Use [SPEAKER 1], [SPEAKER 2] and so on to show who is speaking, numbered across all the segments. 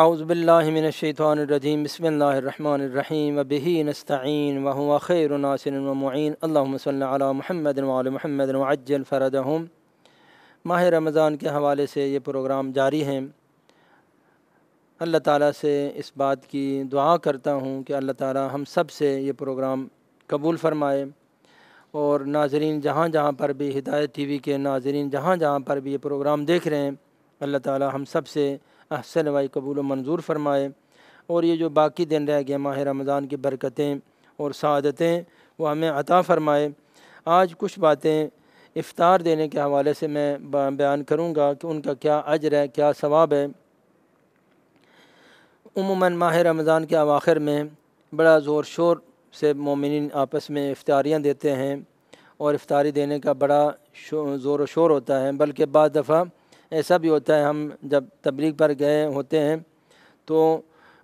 [SPEAKER 1] आउज़बिल्लिमिनशैतरजीम बसमीम वबी नस्तीन वह अल्लाम महमद महमद फ़रद हम माह रमज़ान के हवाले से ये प्रोग्राम जारी हैं अल्लाह ताला से इस बात की दुआ करता हूँ कि अल्लाह ताला हम सब से ये प्रोग्राम कबूल फ़रमाए और नाजरीन जहाँ जहाँ पर भी हिदायत टी वी के नाजरीन जहाँ जहाँ पर भी ये प्रोग्राम देख रहे हैं अल्लाह ताली हम सब से अहसन वाई कबूल मंजूर फ़रमाए और ये जो बाकी दिन रह गए माह रमज़ान की बरकतें और सदतें वो हमें अता फ़रमाए आज कुछ बातें इफ़ार देने के हवाले से मैं बयान करूँगा कि उनका क्या अजर है क्या सवाब है उमूमा माह रमज़ान के अवाखर में बड़ा ज़ोर शोर से ममिन आपस में इफ्तारियाँ देते हैं और इफ्तारी देने का बड़ा ज़ोर शोर होता है बल्कि बाद दफ़ा ऐसा भी होता है हम जब तबलीग पर गए होते हैं तो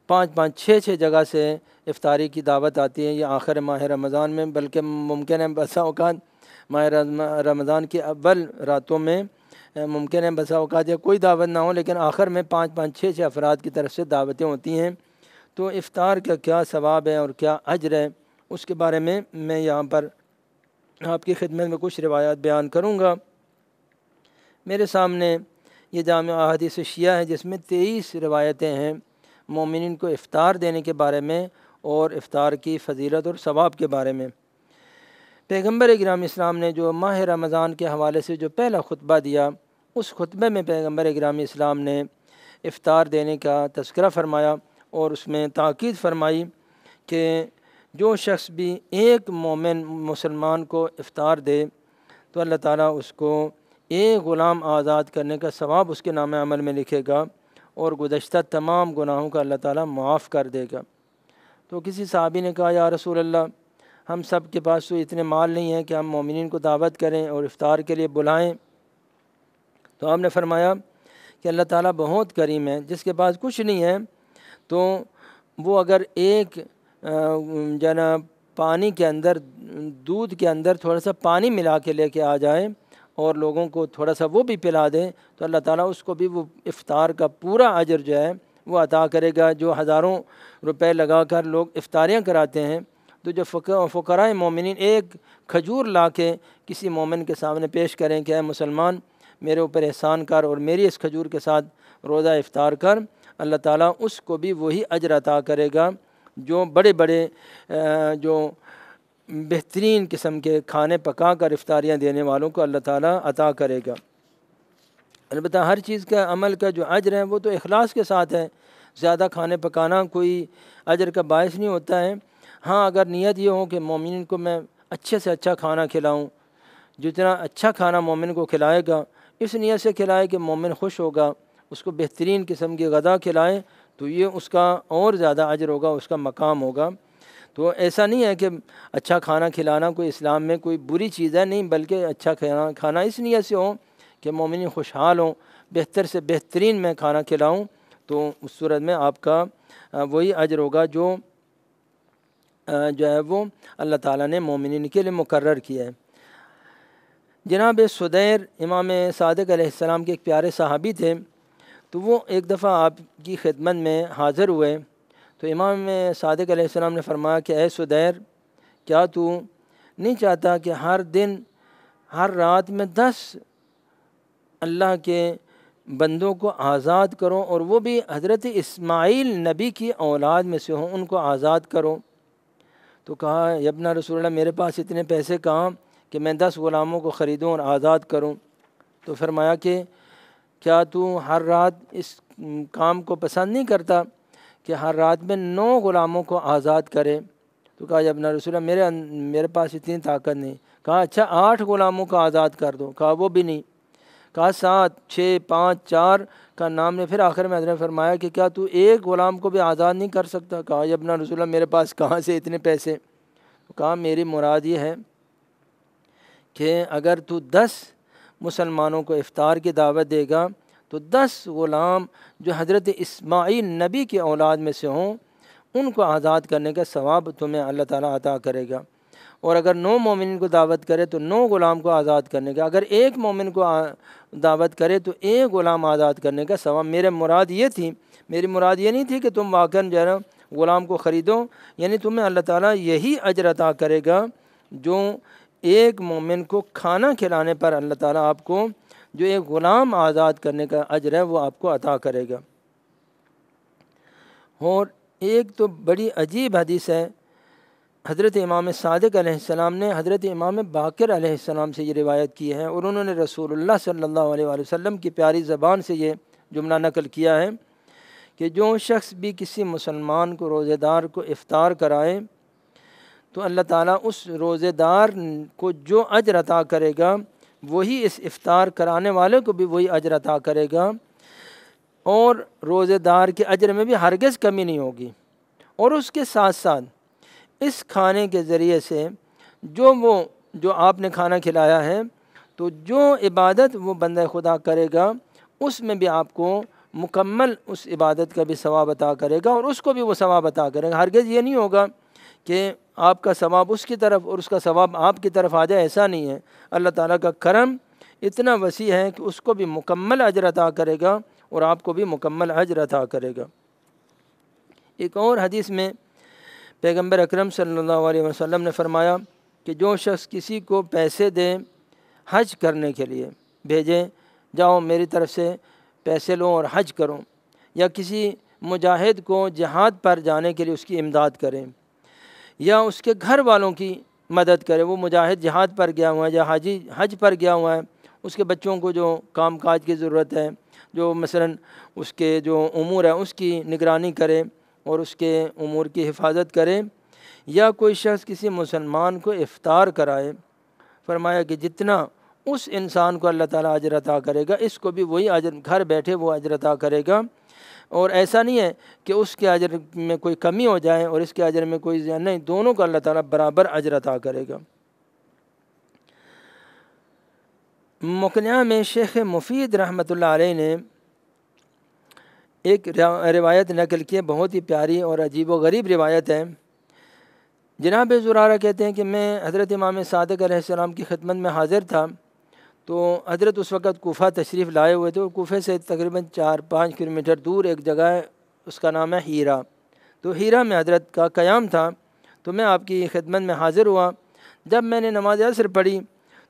[SPEAKER 1] पाँच पाँच छः छः जगह से इफ्तारी की दावत आती है ये आखिर माह रमज़ान में बल्कि मुमकिन है बसा अवकात माह रमज़ान के अव्वल रातों में मुमकिन है बसा अवकात या कोई दावत ना हो लेकिन आखिर में पाँच पाँच छः छः अफराद की तरफ से दावतें होती हैं तो इफ़ार का क्या सवाब है और क्या अजर है उसके बारे में मैं यहाँ पर आपकी खिदमत में कुछ रिवायात बयान करूँगा मेरे सामने ये जाम अहदीस शिया है जिसमें तेईस रवायतें हैं मोमिन को इफ़ार देने के बारे में और इफ़ार की फजीलत और सवाब के बारे में पैगम्बर ग्राम इस्लाम ने जो माह रमज़ान के हवाले से जो पहला खुतबा दिया उस खुतबे में पैगम्बर ग्राम इस्लाम ने इफ़ार देने का तस्करा फरमाया और उसमें ताक़द फरमाई कि जो शख्स भी एक मोमिन मुसलमान को इफ़ार दे तो अल्लाह ताला उसको एक ग़ुलाम आज़ाद करने का सवाब उसके नाम अमल में लिखेगा और गुज्त तमाम गुनाहों का अल्लाह ताला माफ़ कर देगा तो किसी साहबी ने कहा या रसूल अल्लाह हम सब के पास तो इतने माल नहीं हैं कि हम मोमिन को दावत करें और इफ़ार के लिए बुलाएं तो आपने फरमाया कि अल्लाह ताला बहुत करीम है जिसके पास कुछ नहीं है तो वो अगर एक जना पानी के अंदर दूध के अंदर थोड़ा सा पानी मिला के लेके आ जाए और लोगों को थोड़ा सा वो भी पिला दें तो अल्लाह ताला उसको भी वो इफ़ार का पूरा अजर जो है वो अदा करेगा जो हज़ारों रुपए लगा कर लोग इफ्तारियाँ कराते हैं तो जो फ़करा मोमिन एक खजूर ला के किसी मोमिन के सामने पेश करें कि मुसलमान मेरे ऊपर एहसान कर और मेरी इस खजूर के साथ रोज़ा इफ़ार कर अल्लाह ताली उसको भी वही अजर अता करेगा जो बड़े बड़े जो बेहतरीन किस्म के खाने पका कर अफ्तारियाँ देने वालों को अल्लाह ताला अता करेगा अलबत् हर चीज़ का अमल का जो अजर है वो तो अखलास के साथ है ज़्यादा खाने पकाना कोई अजर का बायस नहीं होता है हाँ अगर नीयत ये हो कि मोमिन को मैं अच्छे से अच्छा खाना खिलाऊँ जितना अच्छा खाना मोमिन को खिलाएगा इस नीयत से खिलाए कि मोमिन खुश होगा उसको बेहतरीन किस्म की गदा खिलाएँ तो ये उसका और ज़्यादा अजर होगा उसका मकाम होगा तो ऐसा नहीं है कि अच्छा खाना खिलाना कोई इस्लाम में कोई बुरी चीज़ है नहीं बल्कि अच्छा खाना खाना इस नीयत से हो कि मोमिन खुशहाल हों बेहतर से बेहतरीन मैं खाना खिलाऊँ तो उस सूरत में आपका वही अजर होगा जो जो है वो अल्लाह ताला ने मोमिन के लिए मुकर किया है जनाब सुदैर इमाम सदक आसमाम के एक प्यारे सहाबी थे तो वो एक दफ़ा आपकी खिदमत में हाज़िर हुए तो इमाम सदक आसमाम ने फरमाया कि ए सुदैर क्या तू नहीं चाहता कि हर दिन हर रात में दस अल्लाह के बंदों को आज़ाद करो और वो भी हज़रत इस्माइल नबी की औलाद में से हों उनको आज़ाद करो तो कहा यबना रसूल मेरे पास इतने पैसे कहाँ कि मैं दस ग़ुलामों को ख़रीदूँ और आज़ाद करूँ तो फरमाया कि क्या तू हर रात इस काम को पसंद नहीं करता कि हर रात में नौ ग़ुलामों को आज़ाद करे तो कहा जब ना रसूल मेरे अं-, मेरे पास इतनी ताकत नहीं कहा अच्छा आठ ग़ुलामों को आज़ाद कर दो कहा वो भी नहीं कहा सात छः पाँच चार का नाम ने फिर आखिर में फरमाया कि क्या तू एक ग़ुलाम को भी आज़ाद नहीं कर सकता कहा जब ना रसूल मेरे पास कहाँ से इतने पैसे तो कहा मेरी मुराद ये है कि अगर तू दस मुसलमानों को इफ़ार की दावत देगा तो दस ग़ुलाम जो हज़रत इस्माइल नबी के औलाद में से हों उनको आज़ाद करने का सवाब तुम्हें अल्लाह ताला अता करेगा और अगर नौ मोमिन को दावत करे तो नौ ग़ुलाम को आज़ाद करने का अगर एक मोमिन को दावत करे तो एक ग़ुलाम आज़ाद करने का सवाब मेरे मुराद ये थी मेरी मुराद ये नहीं थी कि तुम वाकन जो है ग़ुलाम को ख़रीदो यानी तुम्हें अल्लाह ताला यही अजर अता करेगा जो एक मोमिन को खाना खिलाने पर अल्लाह ताला आपको जो एक ग़ुलाम आज़ाद करने का अजर है वो आपको अता करेगा और एक तो बड़ी अजीब हदीस है हज़रत इमाम सादिक आसमाम ने हज़रत इमाम बाकर आसमाम से ये रिवायत की है और उन्होंने रसूलुल्लाह सल्लल्लाहु अलैहि वसल्लम की प्यारी ज़बान से ये जुमला नकल किया है कि जो शख्स भी किसी मुसलमान को रोज़ेदार को इफ्तार कराए तो अल्लाह ताला उस रोज़ेदार को जो अजर अता करेगा वही इस इफ़ार कराने वाले को भी वही अजर अता करेगा और रोज़ेदार के अजर में भी हरगज़ कमी नहीं होगी और उसके साथ साथ इस खाने के ज़रिए से जो वो जो आपने खाना खिलाया है तो जो इबादत वो बंद खुदा करेगा उसमें भी आपको मुकम्मल उस इबादत का भी सवाब अता करेगा और उसको भी वो सवाब अता करेगा हरगज़ ये नहीं होगा कि आपका सवाब उसकी तरफ और उसका सवाब आपकी तरफ आ जाए ऐसा नहीं है अल्लाह ताला का करम इतना वसी है कि उसको भी मुकम्मल अजर अता करेगा और आपको भी मुकम्मल अजर अता करेगा एक और हदीस में पैगम्बर अक्रम वसम ने फरमाया कि जो शख्स किसी को पैसे दें हज करने के लिए भेजें जाओ मेरी तरफ से पैसे लो और हज करो या किसी मुजाहिद को जहाद पर जाने के लिए उसकी इमदाद करें या उसके घर वालों की मदद करे वो मुजाहिद जहाद पर गया हुआ है या हाजी हज पर गया हुआ है उसके बच्चों को जो काम काज की ज़रूरत है जो मसलन उसके जो उमूर है उसकी निगरानी करे और उसके उमूर की हिफाजत करे या कोई शख्स किसी मुसलमान को इफ़ार कराए फरमाया कि जितना उस इंसान को अल्लाह ताला अजर अता करेगा इसको भी वही अजर घर बैठे वो अजर अता करेगा और ऐसा नहीं है कि उसके अजर में कोई कमी हो जाए और इसके अजर में कोई ज़्यादा नहीं दोनों को अल्लाह ताला बराबर अजर अता करेगा मकन्या में शेख मुफीद रहमत ने एक रिवायत नकल की बहुत ही प्यारी और अजीब व गरीब रिवायत है जनाब ज़ुरारा कहते हैं कि मैं हज़रत इमाम सदक सलाम की खदमत में हाज़िर था तो हज़रत उस वक़्त कोफ़ा तशरीफ़ लाए हुए थे और कोफ़े से तकरीबन चार पाँच किलोमीटर दूर एक जगह है उसका नाम है हीरा तो हीरा में हज़रत का क़याम था तो मैं आपकी खिदमत में हाज़िर हुआ जब मैंने नमाज असर पढ़ी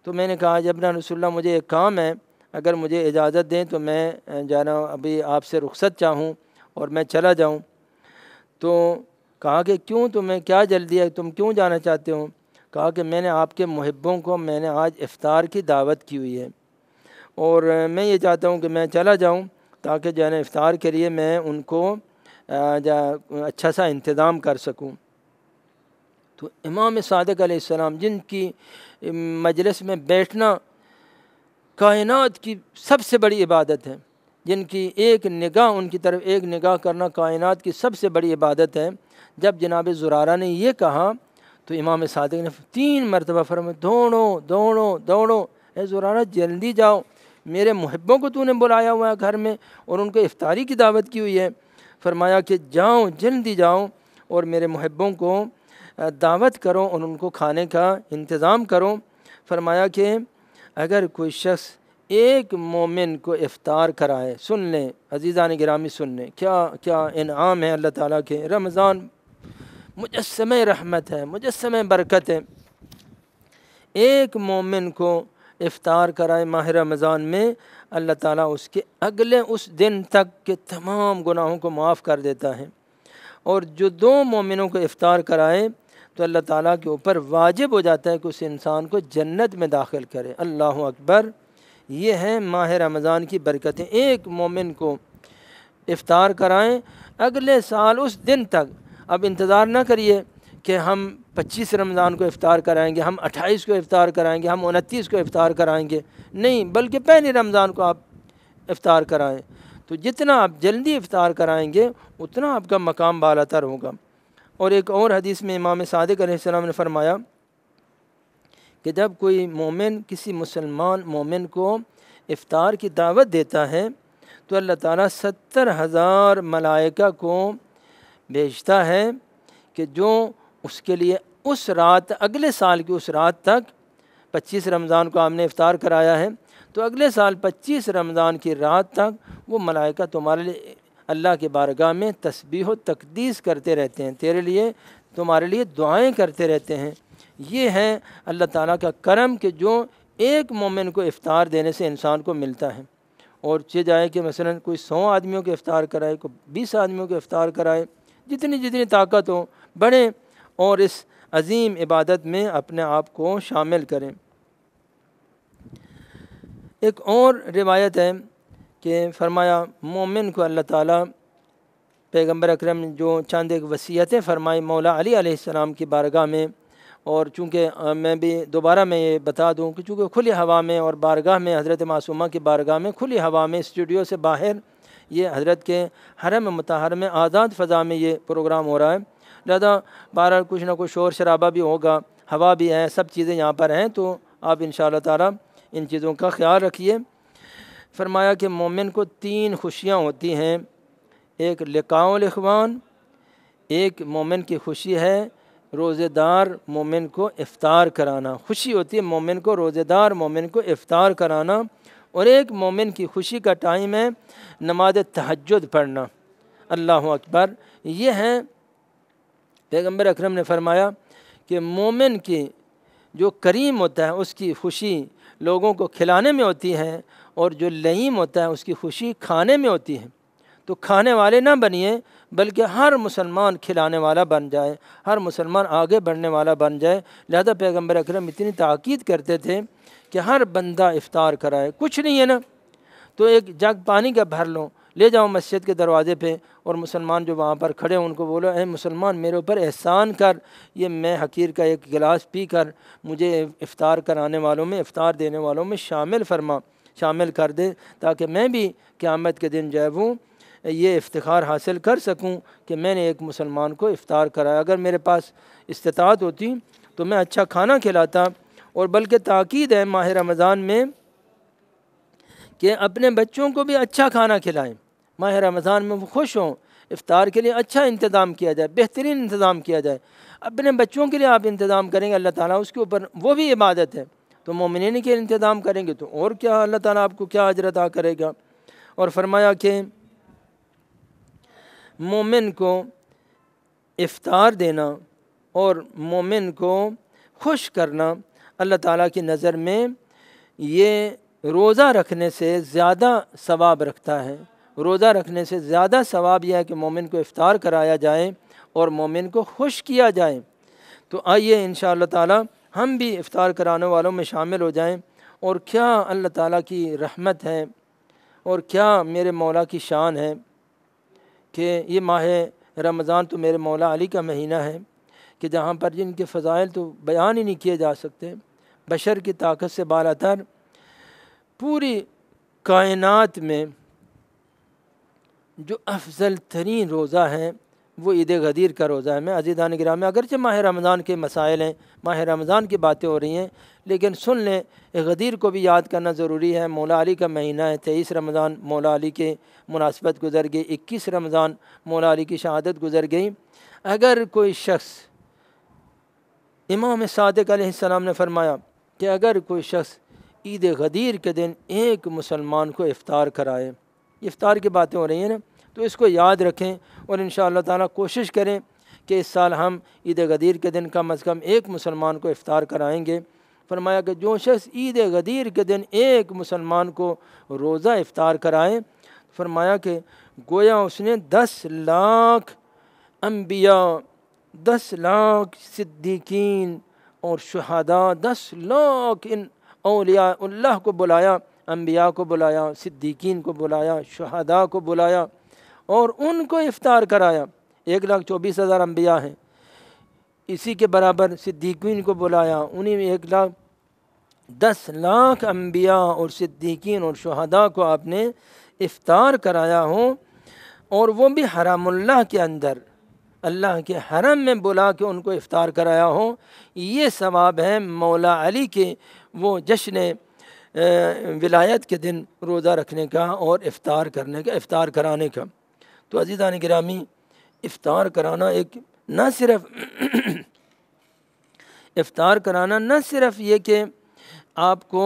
[SPEAKER 1] तो मैंने कहा जब ना रसोल्ला मुझे एक काम है अगर मुझे इजाज़त दें तो मैं जाना अभी आपसे रुख्सत चाहूँ और मैं चला जाऊँ तो कहा कि क्यों तुम्हें तो क्या जल्दी है तुम क्यों जाना चाहते हो कहा कि मैंने आपके महब्बों को मैंने आज इफ़ार की दावत की हुई है और मैं ये चाहता हूँ कि मैं चला जाऊँ ताकि जो है ना इफ़ार के लिए मैं उनको अच्छा सा इंतज़ाम कर सकूँ तो इमाम सादक आसमाम जिनकी मजलिस में बैठना कायनात की सबसे बड़ी इबादत है जिनकी एक निगाह उनकी तरफ एक निगाह करना कायनात की सबसे बड़ी इबादत है जब जनाब जुरारा ने यह कहा तो इमाम सादिक ने तीन मरतबा फरमा दौड़ो दौड़ो दौड़ो ए जोराना जल्दी जाओ मेरे मुहब्बों को तूने बुलाया हुआ है घर में और उनको इफ्तारी की दावत की हुई है फरमाया कि जाओ जल्दी जाओ और मेरे मुहब्बों को दावत करो और उनको खाने का इंतज़ाम करो फरमाया कि अगर कोई शख्स एक मोमिन को इफ़ार कराए सुन लें अजीज़ा ने गिरामी सुन लें क्या क्या इनाम है अल्लाह ताला के रमज़ान मुजस्म रहमत है मुजस्म बरकत है एक मोमिन को इफ़ार कराए माह रमज़ान में अल्लाह ताला उसके अगले उस दिन तक के तमाम गुनाहों को माफ़ कर देता है और जो दो मोमिनों को इफ़ार कराए तो अल्लाह ताला के ऊपर वाजिब हो जाता है कि उस इंसान को जन्नत में दाखिल करे अल्लाह अकबर ये है माह रमज़ान की बरकतें एक मोमिन को इफ़ार कराएँ अगले साल उस दिन तक अब इंतज़ार ना करिए कि हम 25 रमज़ान को इफ़ार कराएंगे हम 28 को इफ़ार कराएंगे हम 29 को इफ़ार कराएंगे नहीं बल्कि पहले रमज़ान को आप इफ़ार कराएं तो जितना आप जल्दी इफ़ार कराएंगे उतना आपका मकाम बाला तर होगा और एक और हदीस में इमाम सदक सलाम ने फरमाया कि जब कोई मोमिन किसी मुसलमान मोमिन को इफ़ार की दावत देता है तो अल्लाह ताली सत्तर हज़ार मलाइका को भेजता है कि जो उसके लिए उस रात अगले साल की उस रात तक 25 रमज़ान को हमने इफ़ार कराया है तो अगले साल 25 रमज़ान की रात तक वो मलाइका तुम्हारे लिए अल्लाह के बारगाह में तस्बी व तकदीस करते रहते हैं तेरे लिए तुम्हारे लिए दुआएं करते रहते हैं ये है अल्लाह ताला का करम कि जो एक मोमिन को इफ़ार देने से इंसान को मिलता है और चे जाए कि मसलन कोई सौ आदमियों को इफ़ार कराए कोई बीस आदमियों को इफ़ार कराए जितनी जितनी ताकत हो बढ़ें और इस अजीम इबादत में अपने आप को शामिल करें एक और रिवायत है कि फरमाया मोमिन को अल्लाह ताला पैगम्बर अक्रम जो चंद एक वसीयतें फ़रमाई मौला अली आसमाम की बारगाह में और चूँकि मैं भी दोबारा मैं ये बता दूँ कि चूँकि खुली हवा में और बारगाह में हज़रत मासूमा की बारगाह में खुली हवा में स्टूडियो से बाहर ये हज़रत के हरम मतहर में आज़ाद फ़ज़ा में ये प्रोग्राम हो रहा है लिहाजा बहर कुछ ना कुछ शोर शराबा भी होगा हवा भी है सब चीज़ें यहाँ पर हैं तो आप इन ताला इन चीज़ों का ख्याल रखिए फरमाया कि मोमिन को तीन खुशियाँ होती हैं एक लिकाउलवान एक मोमिन की खुशी है रोज़ेदार मोमिन को इफ़ार कराना खुशी होती है मोमिन को रोज़ेदार मोमिन को इफ़ार कराना और एक मोमिन की खुशी का टाइम है नमाज तहजद पढ़ना अल्लाह अकबर ये हैं पैगम्बर अक्रम ने फरमाया कि मोमिन की जो करीम होता है उसकी खुशी लोगों को खिलाने में होती है और जो लईम होता है उसकी खुशी खाने में होती है तो खाने वाले ना बनिए बल्कि हर मुसलमान खिलाने वाला बन जाए हर मुसलमान आगे बढ़ने वाला बन जाए लिहाजा पैगम्बर अक्रम इतनी ताक़द करते थे कि हर बंदा इफ़ार कराए कुछ नहीं है ना तो एक जग पानी का भर लो ले जाओ मस्जिद के दरवाज़े पे और मुसलमान जो वहाँ पर खड़े हैं उनको बोलो अरे मुसलमान मेरे ऊपर एहसान कर ये मैं हकीर का एक गिलास पी कर मुझे इफ़ार कराने वालों में इफ़ार देने वालों में शामिल फरमा शामिल कर दे ताकि मैं भी क़्यामत के दिन जय हूँ वो ये इफ्तार हासिल कर सकूँ कि मैंने एक मुसलमान को इफ़ार कराया अगर मेरे पास इस्तात होती तो मैं अच्छा खाना खिलाता और बल्कि ताक़द है माह रमज़ान में कि अपने बच्चों को भी अच्छा खाना खिलाएं माह रमज़ान में वो खुश हों इफ़ार के लिए अच्छा इंतज़ाम किया जाए बेहतरीन इंतज़ाम किया जाए अपने बच्चों के लिए आप इंतज़ाम करेंगे अल्लाह ताला उसके ऊपर वो भी इबादत है तो मोमिन के इंतज़ाम करेंगे तो और क्या अल्लाह ताला आपको क्या अजर अदा करेगा और फरमाया कि मोमिन को इफ़ार देना और मोमिन को खुश करना अल्लाह ताला की नज़र में ये रोज़ा रखने से ज़्यादा सवाब रखता है रोज़ा रखने से ज़्यादा सवाब यह है कि मोमिन को इफ़ार कराया जाए और मोमिन को खुश किया जाए तो आइए इन ताला हम भी इफ़ार कराने वालों में शामिल हो जाएँ और क्या अल्लाह ताली की रहमत है और क्या मेरे मौला की शान है कि ये माह रमज़ान तो मेरे मौला अली का महीना है कि जहाँ पर जिनके फ़ज़ाइल तो बयान ही नहीं किए जा सकते बशर की ताकत से बाला तर पूरी कायनात में जो अफजल तरीन रोज़ा है वो ईद गदीर का रोज़ा है मैं अजीज़ान ग्राम में अगरचे माह रमज़ान के मसाइल हैं माह रमज़ान की बातें हो रही हैं लेकिन सुन लें गदीर को भी याद करना ज़रूरी है मौला अली का महीना है तेईस रमज़ान मौला अली के मुनासबत गुजर गई इक्कीस रमज़ान मौला अली की शहादत गुजर गई अगर कोई शख्स इमाम सादक सलाम ने फरमाया कि अगर कोई शख्स ईद गदीर के दिन एक मुसलमान को इफ़ार कराए इफ़ार की बातें हो रही हैं ना तो इसको याद रखें और इन ताला कोशिश करें कि इस साल हम ईद गदीर के दिन कम अज़ कम एक मुसलमान को इफ़ार कराएँगे फरमाया कि जो शख्स ईद गदीर के दिन एक मुसलमान को रोज़ा इफ़ार कराए फरमाया कि गोया उसने दस लाख अम्बिया दस लाख सिद्दीकीन और शहादा दस लाख इन अलियाल्ला को बुलाया अम्बिया को बुलाया सिद्दीकीन को बुलाया शहादा को बुलाया और उनको इफ्तार कराया एक लाख चौबीस हज़ार अम्बिया हैं इसी के बराबर सिद्दीकीन को बुलाया उन्हीं में एक लाख दस लाख अम्बिया और सिद्दीकीन और शहदा को आपने इफ़ार कराया हो और वो भी हरामुल्ला के अंदर अल्लाह के हरम में बुला के उनको इफ़ार कराया हो ये सवाब है मौला अली के वो जश्न विलायत के दिन रोज़ा रखने का और इफ़ार करने का इफ़ार कराने का तो अजीज़ान गिरामी इफ़ार कराना एक न सिर्फ इफ़ार कराना न सिर्फ ये कि आपको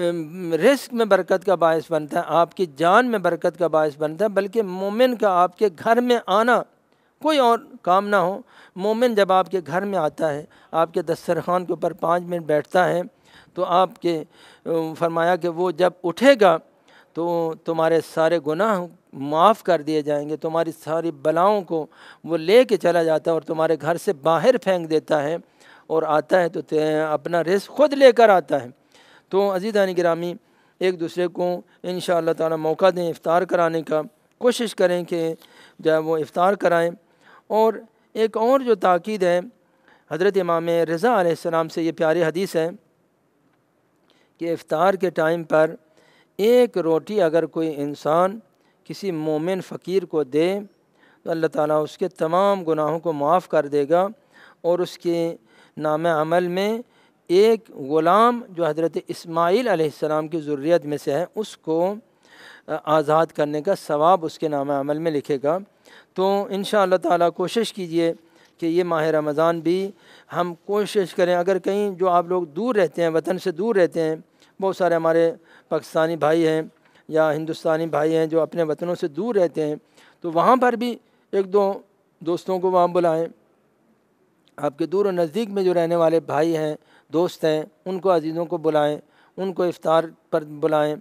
[SPEAKER 1] रिस्क में बरकत का बायस बनता है आपकी जान में बरकत का बायस बनता है बल्कि मोमिन का आपके घर में आना कोई और काम ना हो मोमिन जब आपके घर में आता है आपके दस्तरखान के ऊपर पाँच मिनट बैठता है तो आपके फरमाया कि वो जब उठेगा तो तुम्हारे सारे गुनाह माफ़ कर दिए जाएंगे तुम्हारी सारी बलाओं को वो ले कर चला जाता है और तुम्हारे घर से बाहर फेंक देता है और आता है तो अपना रिस्क खुद लेकर आता है तो अजीज़ान ग्रामी एक दूसरे को इन ताला मौका दें इफ़ार कराने का कोशिश करें कि जो है वो इफ़ार कराएँ और एक और जो ताक़द है हज़रत इमाम रज़ा आसमाम से ये प्यारे हदीस है कि इफ़ार के टाइम पर एक रोटी अगर कोई इंसान किसी मोमिन फ़कीर को दे तो अल्लाह ताला उसके तमाम गुनाहों को माफ़ कर देगा और उसके नाम अमल में एक ग़ुलाम जो हज़रत इस्माईल आसमाम की ज़रूरीत में से है उसको आज़ाद करने का सवाब उसके नाम अमल में लिखेगा तो इन ताला कोशिश कीजिए कि ये माह रमज़ान भी हम कोशिश करें अगर कहीं जो आप लोग दूर रहते हैं वतन से दूर रहते हैं बहुत सारे हमारे पाकिस्तानी भाई हैं या हिंदुस्तानी भाई हैं जो अपने वतनों से दूर रहते हैं तो वहाँ पर भी एक दो दोस्तों को वहाँ बुलाएँ आपके दूर और नज़दीक में जो रहने वाले भाई हैं दोस्त हैं उनको अजीज़ों को बुलाएं उनको इफ़ार पर बुलाएं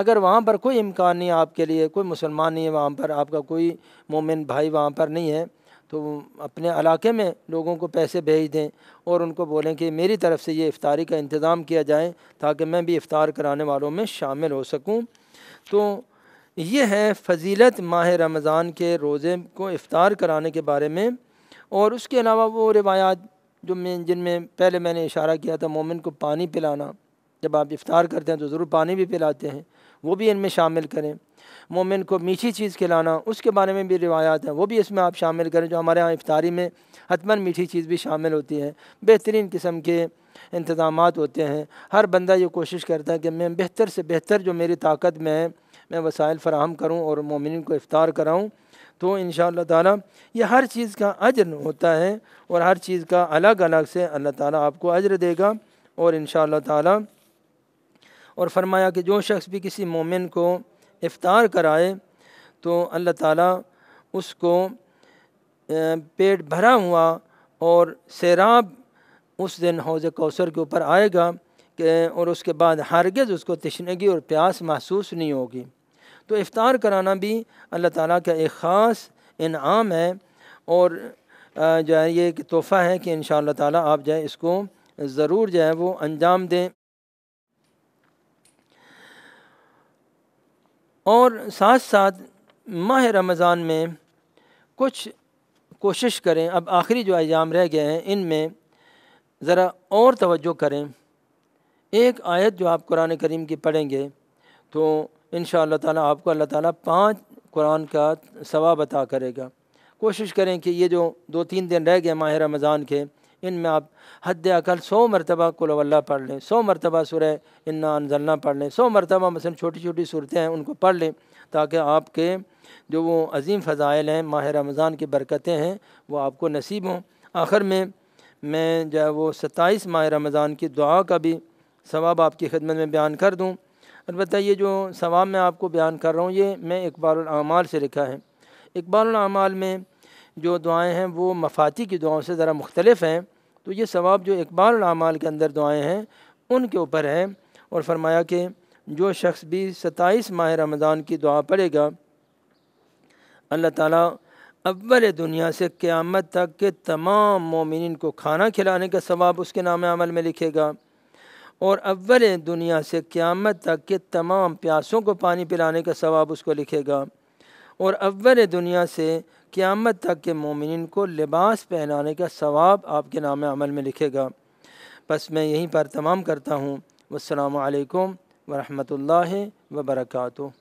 [SPEAKER 1] अगर वहाँ पर कोई इम्कान नहीं है आपके लिए कोई मुसलमान नहीं है वहाँ पर आपका कोई मोमिन भाई वहाँ पर नहीं है तो अपने इलाके में लोगों को पैसे भेज दें और उनको बोलें कि मेरी तरफ़ से ये इफ़ारी का इंतज़ाम किया जाए ताकि मैं भी इफ़ार कराने वालों में शामिल हो सकूँ तो ये है फजीलत माह रमज़ान के रोज़े को इफ़ार कराने के बारे में और उसके अलावा वो रिवायात जो मैं जिनमें पहले मैंने इशारा किया था मोमिन को पानी पिलाना जब आप इफ़ार करते हैं तो ज़रूर पानी भी पिलाते हैं वो भी इनमें शामिल करें मोमिन को मीठी चीज़ खिलाना उसके बारे में भी रिवायात हैं वो भी इसमें आप शामिल करें जो हमारे यहाँ इफ्तारी में हतमन मीठी चीज़ भी शामिल होती है बेहतरीन किस्म के इंतज़ाम होते हैं हर बंदा ये कोशिश करता है कि मैं बेहतर से बेहतर जो मेरी ताकत में है मैं वसाइल फ़राहम करूँ और मोमिन को इफ़ार कराऊँ तो इन ताला ये हर चीज़ का अजर होता है और हर चीज़ का अलग अलग से अल्लाह ताला आपको अजर देगा और इन ताला और फरमाया कि जो शख्स भी किसी मोमिन को इफ़ार कराए तो अल्लाह ताला उसको पेट भरा हुआ और सैराब उस दिन हौज कौसर के ऊपर आएगा कि और उसके बाद हरगज़ उसको तशनगी और प्यास महसूस नहीं होगी तो इफ़ार कराना भी अल्लाह ताला का एक ख़ास इनाम है और जो है ये एक तोहफ़ा है कि इन ताला आप जो है इसको ज़रूर जो है वो अंजाम दें और साथ साथ माह रमज़ान में कुछ कोशिश करें अब आखिरी जो अयाम रह गए हैं इनमें ज़रा और तवज्जो करें एक आयत जो आप कुरान करीम की पढ़ेंगे तो इन ताला आपको अल्लाह ताला पाँच कुरान का सवाब अता करेगा कोशिश करें कि ये जो दो तीन दिन रह गए माह रमज़ान के इन में आप हद अकल सौ मरतबा कुल्ला पढ़ लें सौ मरतबा सुरह इन्ना अनजलना पढ़ लें सौ मरतबा मसलन छोटी छोटी सूरतें हैं उनको पढ़ लें ताकि आपके जो वो अजीम फ़ज़ाइल हैं माह रमज़ान की बरकतें हैं वो आपको नसीब हों आखिर में मैं जो है वो सत्ताईस माह रमज़ान की दुआ का भी सवाब आपकी खिदमत में बयान कर दूँ अलबत् ये जो सवाब मैं आपको बयान कर रहा हूँ ये मैं इकबालमाल से लिखा है इकबालमाल में जो दुआएँ हैं वो मफाती की दुआओं से ज़रा मुख्तलफ़ हैं तो ये सवाब जो इकबालमाल के अंदर दुआएँ हैं उनके ऊपर है और फरमाया कि जो शख्स भी सताईस माह रमज़ान की दुआ पढ़ेगा अल्लाह ताला अव्वल दुनिया से क़्यामत तक के तमाम मोमिन को खाना खिलाने का सवाब उसके नाम अमल में लिखेगा और अव्वल दुनिया से क़्यामत तक के तमाम प्यासों को पानी पिलाने का सवाब उसको लिखेगा और अव्वल दुनिया से क़्यामत तक के मोमिन को लिबास पहनाने का सवाब आपके नाम अमल में लिखेगा बस मैं यहीं पर तमाम करता हूँ वालकम वरहमल वर्का